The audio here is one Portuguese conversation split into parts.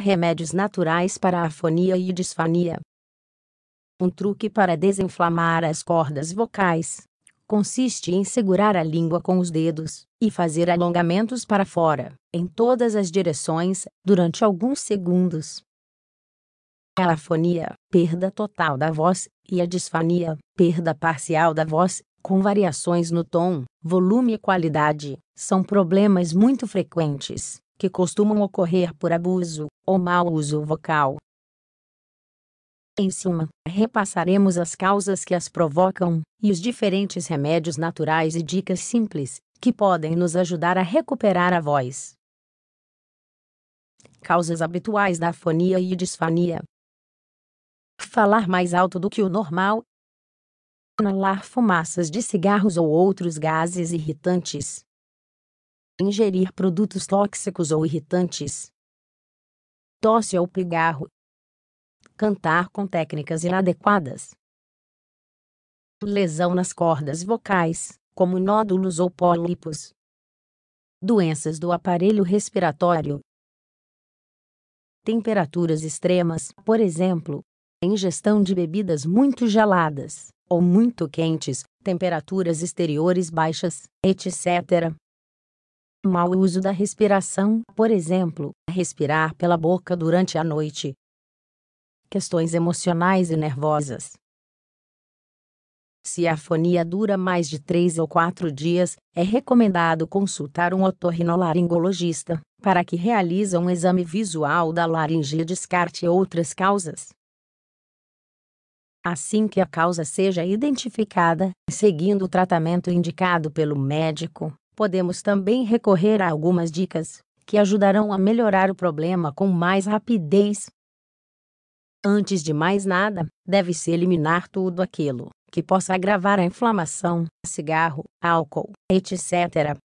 Remédios naturais para afonia e disfania. Um truque para desinflamar as cordas vocais consiste em segurar a língua com os dedos e fazer alongamentos para fora, em todas as direções, durante alguns segundos. A afonia, perda total da voz, e a disfania, perda parcial da voz, com variações no tom, volume e qualidade, são problemas muito frequentes que costumam ocorrer por abuso ou mau uso vocal. Em suma, repassaremos as causas que as provocam e os diferentes remédios naturais e dicas simples que podem nos ajudar a recuperar a voz. Causas habituais da afonia e disfonia. falar mais alto do que o normal, inalar fumaças de cigarros ou outros gases irritantes, ingerir produtos tóxicos ou irritantes, tosse ou pigarro, cantar com técnicas inadequadas, lesão nas cordas vocais, como nódulos ou pólipos, doenças do aparelho respiratório, temperaturas extremas, por exemplo, ingestão de bebidas muito geladas ou muito quentes, temperaturas exteriores baixas, etc. Mau uso da respiração, por exemplo, respirar pela boca durante a noite. Questões emocionais e nervosas. Se a afonia dura mais de três ou quatro dias, é recomendado consultar um otorrinolaringologista, para que realize um exame visual da laringe e descarte outras causas. Assim que a causa seja identificada, seguindo o tratamento indicado pelo médico, Podemos também recorrer a algumas dicas que ajudarão a melhorar o problema com mais rapidez. Antes de mais nada, deve-se eliminar tudo aquilo que possa agravar a inflamação, cigarro, álcool, etc.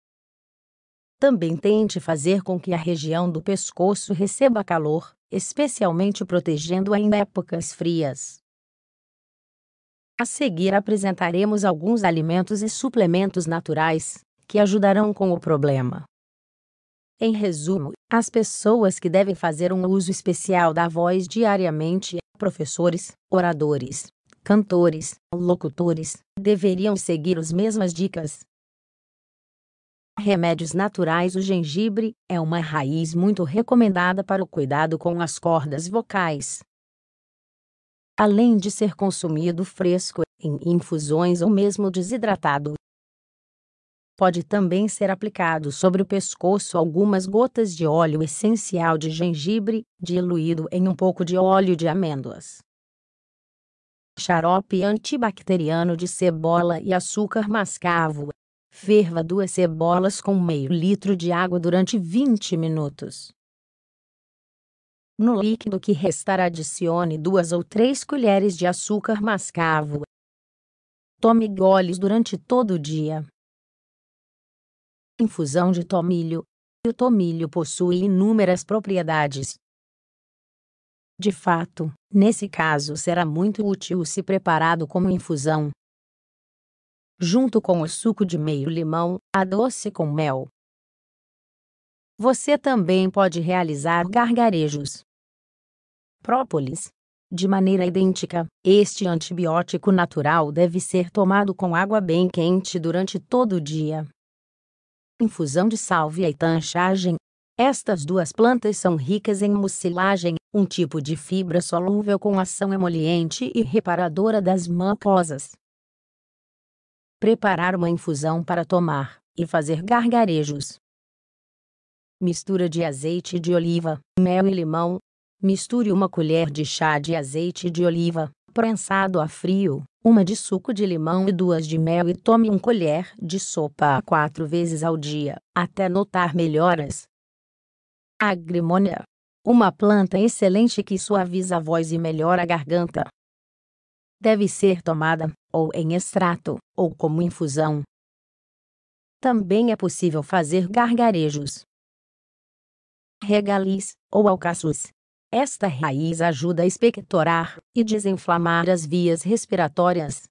Também tente fazer com que a região do pescoço receba calor, especialmente protegendo-a em épocas frias. A seguir apresentaremos alguns alimentos e suplementos naturais que ajudarão com o problema. Em resumo, as pessoas que devem fazer um uso especial da voz diariamente, professores, oradores, cantores, locutores, deveriam seguir as mesmas dicas. Remédios naturais: O gengibre é uma raiz muito recomendada para o cuidado com as cordas vocais. Além de ser consumido fresco, em infusões ou mesmo desidratado, Pode também ser aplicado sobre o pescoço algumas gotas de óleo essencial de gengibre, diluído em um pouco de óleo de amêndoas. Xarope antibacteriano de cebola e açúcar mascavo. Ferva duas cebolas com meio litro de água durante 20 minutos. No líquido que restar, adicione duas ou três colheres de açúcar mascavo. Tome goles durante todo o dia. Infusão de tomilho. O tomilho possui inúmeras propriedades. De fato, nesse caso será muito útil se preparado como infusão. Junto com o suco de meio limão, adoce com mel. Você também pode realizar gargarejos. Própolis. De maneira idêntica, este antibiótico natural deve ser tomado com água bem quente durante todo o dia infusão de sálvia e tanchagem. Estas duas plantas são ricas em mucilagem, um tipo de fibra solúvel com ação emoliente e reparadora das mucosas. Preparar uma infusão para tomar e fazer gargarejos. Mistura de azeite de oliva, mel e limão. Misture uma colher de chá de azeite de oliva, prensado a frio, uma de suco de limão e duas de mel e tome um colher de sopa quatro vezes ao dia, até notar melhoras. Agrimônia. Uma planta excelente que suaviza a voz e melhora a garganta. Deve ser tomada, ou em extrato, ou como infusão. Também é possível fazer gargarejos regalis, ou alcaçuz, esta raiz ajuda a expectorar e desinflamar as vias respiratórias.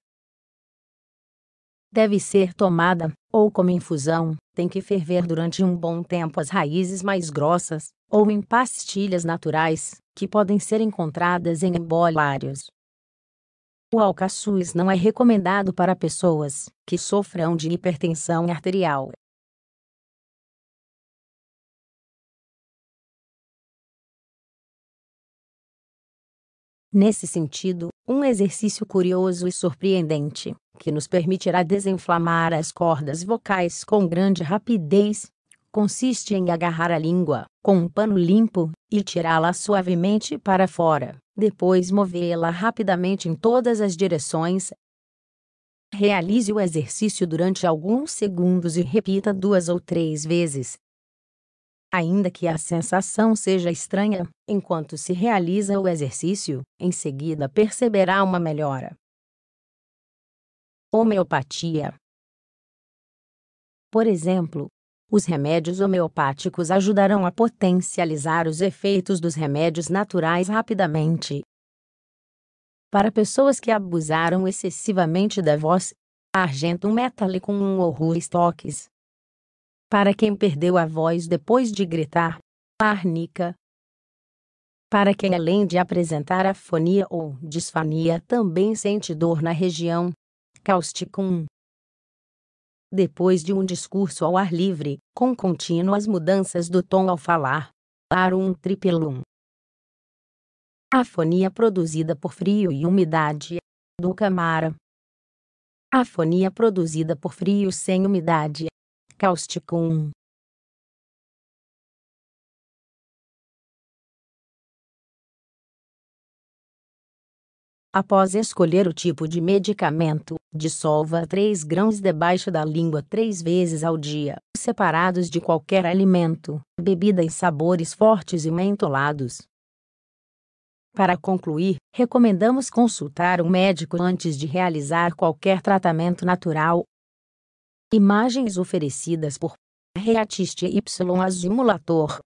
Deve ser tomada, ou como infusão, tem que ferver durante um bom tempo as raízes mais grossas, ou em pastilhas naturais, que podem ser encontradas em embolários. O alcaçuz não é recomendado para pessoas que sofram de hipertensão arterial Nesse sentido, um exercício curioso e surpreendente, que nos permitirá desinflamar as cordas vocais com grande rapidez, consiste em agarrar a língua com um pano limpo e tirá-la suavemente para fora, depois movê-la rapidamente em todas as direções. Realize o exercício durante alguns segundos e repita duas ou três vezes ainda que a sensação seja estranha, enquanto se realiza o exercício, em seguida perceberá uma melhora. Homeopatia Por exemplo, os remédios homeopáticos ajudarão a potencializar os efeitos dos remédios naturais rapidamente. Para pessoas que abusaram excessivamente da voz, argento metálico ou horror estoques para quem perdeu a voz depois de gritar, arnica. Para quem, além de apresentar afonia ou disfania, também sente dor na região, causticum. Depois de um discurso ao ar livre, com contínuas mudanças do tom ao falar, arum tripelum. Afonia produzida por frio e umidade, do camara. Afonia produzida por frio sem umidade, cáustico 1. Após escolher o tipo de medicamento, dissolva 3 grãos debaixo da língua três vezes ao dia, separados de qualquer alimento, bebida e sabores fortes e mentolados. Para concluir, recomendamos consultar um médico antes de realizar qualquer tratamento natural Imagens oferecidas por Reatiste Y Azimulator.